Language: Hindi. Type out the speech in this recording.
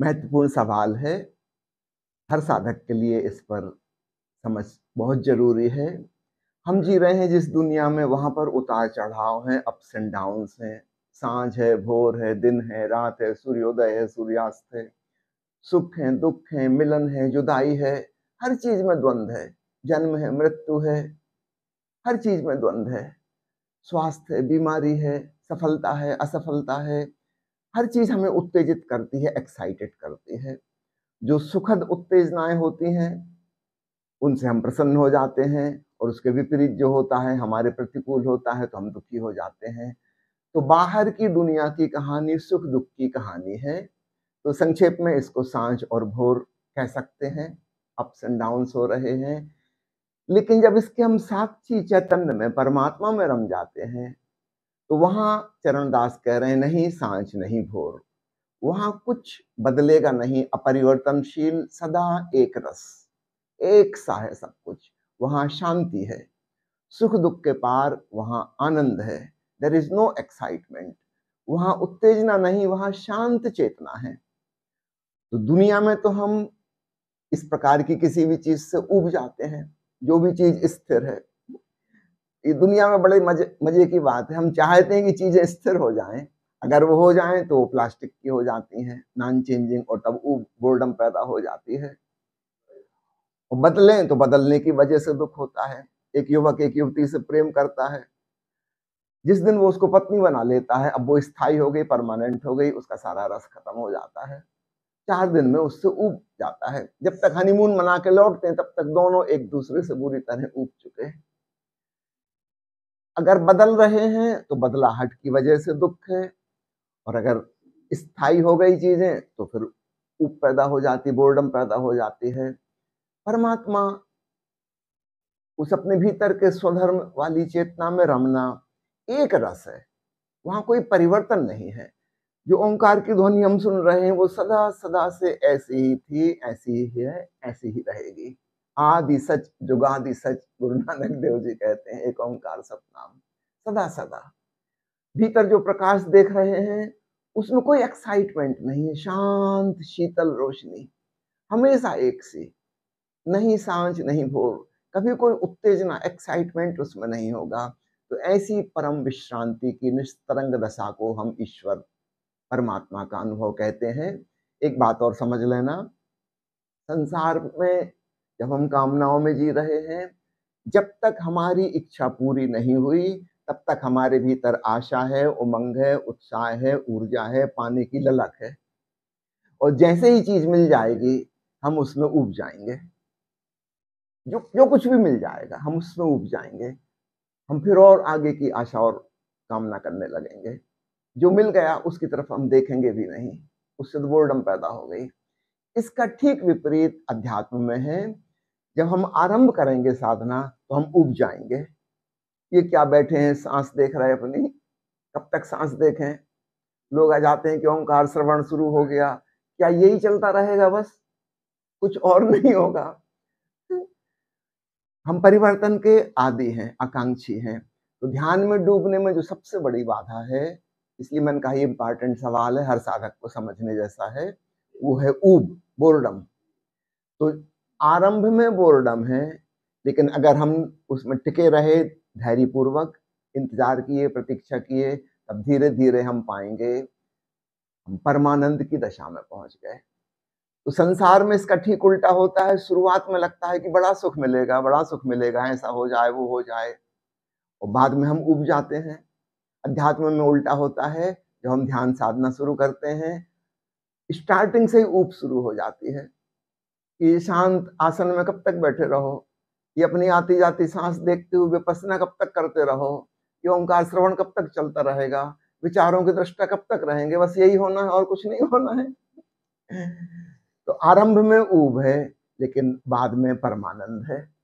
महत्वपूर्ण सवाल है हर साधक के लिए इस पर समझ बहुत ज़रूरी है हम जी रहे हैं जिस दुनिया में वहाँ पर उतार चढ़ाव हैं अप्स एंड डाउन्स हैं सांझ है भोर है दिन है रात है सूर्योदय है सूर्यास्त है सुख है दुख है मिलन है जुदाई है हर चीज़ में द्वंद्व है जन्म है मृत्यु है हर चीज़ में द्वंद्व है स्वास्थ्य है बीमारी है सफलता है असफलता है हर चीज़ हमें उत्तेजित करती है एक्साइटेड करती है जो सुखद उत्तेजनाएं होती हैं उनसे हम प्रसन्न हो जाते हैं और उसके विपरीत जो होता है हमारे प्रतिकूल होता है तो हम दुखी हो जाते हैं तो बाहर की दुनिया की कहानी सुख दुख की कहानी है तो संक्षेप में इसको सांझ और भोर कह सकते हैं अप्स एंड डाउन्स हो रहे हैं लेकिन जब इसके हम साक्षी चैतन्य में परमात्मा में रम जाते हैं तो वहाँ चरणदास कह रहे हैं नहीं सांझ नहीं भोर वहाँ कुछ बदलेगा नहीं अपरिवर्तनशील सदा एक रस एक सा है सब कुछ वहाँ शांति है सुख दुख के पार वहाँ आनंद है देर इज नो एक्साइटमेंट वहाँ उत्तेजना नहीं वहाँ शांत चेतना है तो दुनिया में तो हम इस प्रकार की किसी भी चीज से उब जाते हैं जो भी चीज स्थिर है ये दुनिया में बड़े मजे मजे की बात है हम चाहते हैं कि चीज़ें स्थिर हो जाएं अगर वो हो जाएं तो वो प्लास्टिक की हो जाती हैं नॉन चेंजिंग और तब वो बोर्डम पैदा हो जाती है और बदलें तो बदलने की वजह से दुख होता है एक युवक एक युवती से प्रेम करता है जिस दिन वो उसको पत्नी बना लेता है अब वो स्थायी हो गई परमानेंट हो गई उसका सारा रस खत्म हो जाता है चार दिन में उससे ऊब जाता है जब तक हनीमून मना के लौटते हैं तब तक दोनों एक दूसरे से बुरी तरह ऊब चुके हैं अगर बदल रहे हैं तो बदलाहट की वजह से दुख है और अगर स्थायी हो गई चीजें तो फिर उप पैदा हो जाती बोर्डम पैदा हो जाती है परमात्मा उस अपने भीतर के स्वधर्म वाली चेतना में रमना एक रस है वहां कोई परिवर्तन नहीं है जो ओंकार की ध्वनि हम सुन रहे हैं वो सदा सदा से ऐसी ही थी ऐसी ही है ऐसी ही रहेगी आदि सच जुगादि सच गुरु नानक देव जी कहते हैं एक ओंकार सतनाम सदा सदा भीतर जो प्रकाश देख रहे हैं उसमें कोई एक्साइटमेंट नहीं है शांत शीतल रोशनी हमेशा एक सी नहीं सांझ नहीं भोर कभी कोई उत्तेजना एक्साइटमेंट उसमें नहीं होगा तो ऐसी परम विश्रांति की निस्तरंग दशा को हम ईश्वर परमात्मा का अनुभव कहते हैं एक बात और समझ लेना संसार में जब हम कामनाओं में जी रहे हैं जब तक हमारी इच्छा पूरी नहीं हुई तब तक हमारे भीतर आशा है उमंग है उत्साह है ऊर्जा है पाने की ललक है और जैसे ही चीज मिल जाएगी हम उसमें उब जाएंगे जो जो कुछ भी मिल जाएगा हम उसमें उब जाएंगे हम फिर और आगे की आशा और कामना करने लगेंगे जो मिल गया उसकी तरफ हम देखेंगे भी नहीं उससे तो बोर्डम पैदा हो गई इसका ठीक विपरीत अध्यात्म में है जब हम आरंभ करेंगे साधना तो हम उब जाएंगे ये क्या बैठे हैं सांस देख रहे हैं अपनी कब तक सांस देखें लोग आ जाते हैं कि ओंकार श्रवण शुरू हो गया क्या यही चलता रहेगा बस कुछ और नहीं होगा हम परिवर्तन के आदि हैं आकांक्षी हैं तो ध्यान में डूबने में जो सबसे बड़ी बाधा है इसलिए मैंने कहा इंपॉर्टेंट सवाल है हर साधक को समझने जैसा है वो है ऊब बोर्डम तो आरंभ में बोर्डम है लेकिन अगर हम उसमें टिके रहे धैर्यपूर्वक इंतजार किए प्रतीक्षा किए तब धीरे धीरे हम पाएंगे हम परमानंद की दशा में पहुंच गए तो संसार में इसका ठीक उल्टा होता है शुरुआत में लगता है कि बड़ा सुख मिलेगा बड़ा सुख मिलेगा ऐसा हो जाए वो हो जाए और बाद में हम उब जाते हैं अध्यात्म में उल्टा होता है जब हम ध्यान साधना शुरू करते हैं स्टार्टिंग से ही ऊप शुरू हो जाती है कि शांत आसन में कब तक बैठे रहो ये अपनी आती जाती सांस देखते हुए विपसना कब तक करते रहो ये ओंकार श्रवण कब तक चलता रहेगा विचारों की दृष्टा कब तक रहेंगे बस यही होना है और कुछ नहीं होना है तो आरंभ में ऊब है लेकिन बाद में परमानंद है